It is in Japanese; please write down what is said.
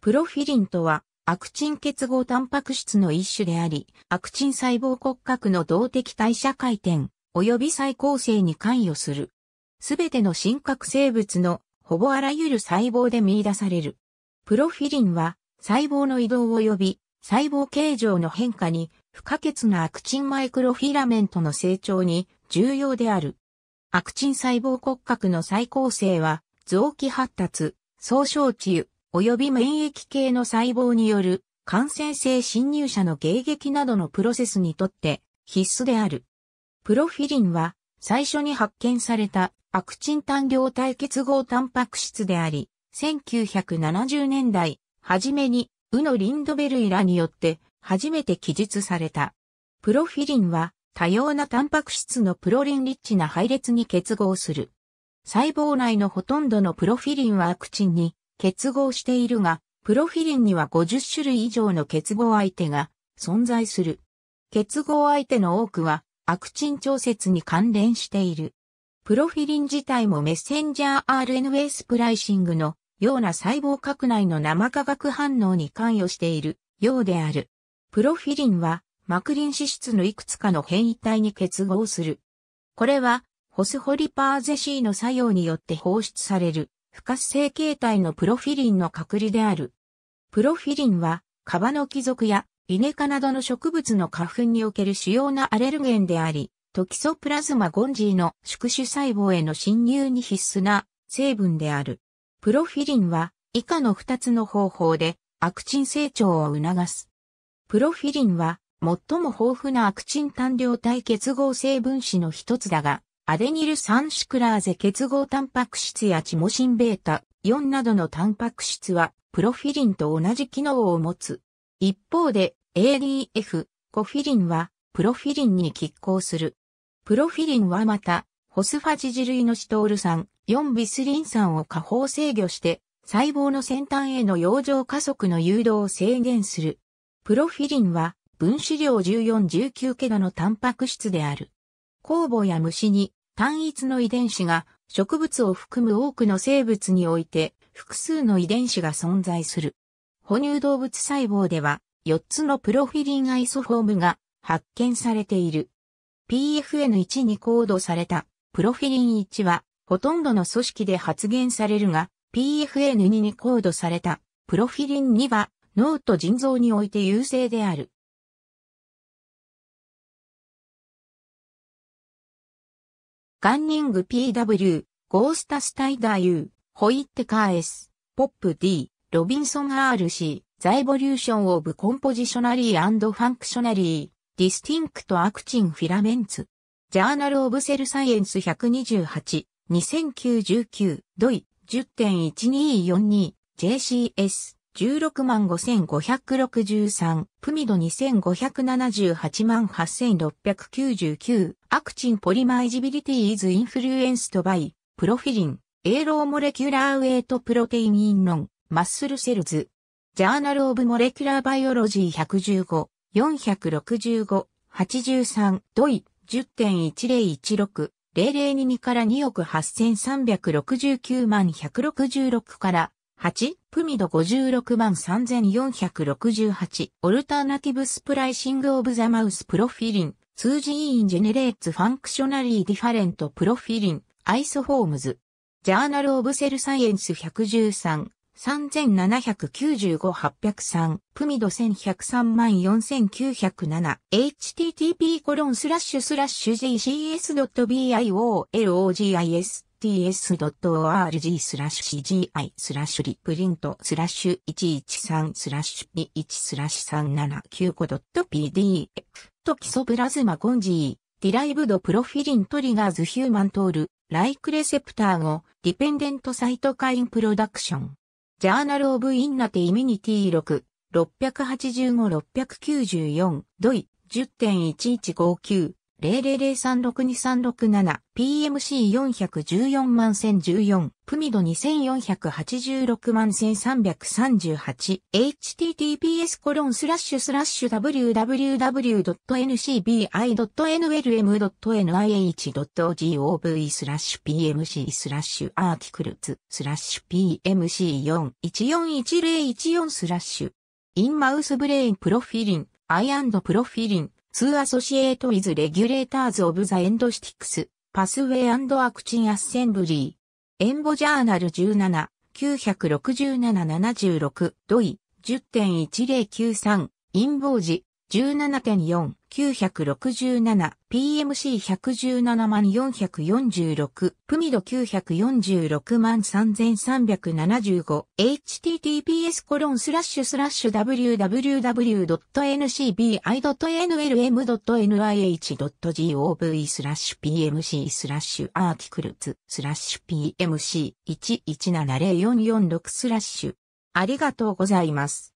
プロフィリンとは、アクチン結合タンパク質の一種であり、アクチン細胞骨格の動的代謝回転、及び再構成に関与する。すべての真核生物の、ほぼあらゆる細胞で見出される。プロフィリンは、細胞の移動及び、細胞形状の変化に、不可欠なアクチンマイクロフィラメントの成長に、重要である。アクチン細胞骨格の再構成は、臓器発達、総小治癒、及び免疫系の細胞による感染性侵入者の迎撃などのプロセスにとって必須である。プロフィリンは最初に発見されたアクチン単量体結合タンパク質であり、1970年代、初めに、ウノ・リンドベルイらによって初めて記述された。プロフィリンは多様なタンパク質のプロリンリッチな配列に結合する。細胞内のほとんどのプロフィリンはアクチンに結合しているが、プロフィリンには50種類以上の結合相手が存在する。結合相手の多くは、アクチン調節に関連している。プロフィリン自体もメッセンジャー RNA スプライシングのような細胞核内の生化学反応に関与しているようである。プロフィリンは、マクリン脂質のいくつかの変異体に結合する。これは、ホスホリパーゼシーの作用によって放出される。不活性形態のプロフィリンの隔離である。プロフィリンは、カバの貴族やイネ科などの植物の花粉における主要なアレルゲンであり、トキソプラズマゴンジーの宿主細胞への侵入に必須な成分である。プロフィリンは以下の2つの方法でアクチン成長を促す。プロフィリンは最も豊富なアクチン単量体結合成分子の一つだが、アデニル酸シクラーゼ結合タンパク質やチモシンベータ4などのタンパク質は、プロフィリンと同じ機能を持つ。一方で、ADF、コフィリンは、プロフィリンに拮抗する。プロフィリンはまた、ホスファジジ類のシトール酸、4ビスリン酸を下方制御して、細胞の先端への養生加速の誘導を制限する。プロフィリンは分子量1419ケガのタンパク質である。酵母や虫に単一の遺伝子が植物を含む多くの生物において複数の遺伝子が存在する。哺乳動物細胞では4つのプロフィリンアイソフォームが発見されている。PFN1 にコードされたプロフィリン1はほとんどの組織で発現されるが PFN2 にコードされたプロフィリン2は脳と腎臓において優勢である。ガンニング PW、ゴースタスタイダー U、ホイッテカー S、ポップ D、ロビンソン RC、ザイボリューションオブコンポジショナリーファンクショナリー、ディスティンクトアクチンフィラメンツ。ジャーナルオブセルサイエンス128、2 0 9 1 9ドイ、10.1242、JCS。16万5563、プミド2578万8699、アクチンポリマイジビリティーズインフルエンストバイ、プロフィリン、エーローモレキュラーウェイトプロテインインロン、マッスルセルズ、ジャーナルオブモレキュラーバイオロジー115、465、83、ドイ、10.1016、0022から2億8369万166から8、プミド56万3468、オルターナティブスプライシングオブザマウスプロフィリン、通じインジェネレーツファンクショナリーディファレントプロフィリン、アイソフォームズ、ジャーナルオブセルサイエンス113、3795803プミド1103 4907 http コロンスラッシュスラッシュ gcs.biologis ts.org スラッシュ CGI スラッシュリプリントスラッシュ113スラッシュ21スラッシュ 379.pdf と基礎プラズマコンジーディライブドプロフィリントリガーズヒューマントールライクレセプター語ディペンデントサイトカインプロダクションジャーナルオブインナテイミニティ6 685-694ドイ10.1159零零0 3 6 2 3 6 PMC414 万1014、プミド2486万1338、https コロンスラッシュスラッシュ www.ncbi.nlm.nih.gov スラッシュ PMC スラッシュアーティクルズスラッシュ p m c 4 1 4 1 0一4スラッシュインマウスブレインプロフィリン、アイプロフィリン2アソシエートイズレギュレーターズオブザエンドシティクス、パスウェイアンドアクチンアッセンブリー。エンボジャーナル17、967-76、ドイ、10.1093、陰謀。ボ17.4-967、PMC117 万446、プミド946万3375、https コロンスラッシュスラッシュ www.ncbi.nlm.nih.gov スラッシュ PMC スラッシュアーティクルツスラッシュ PMC11704446 スラッシュ。ありがとうございます。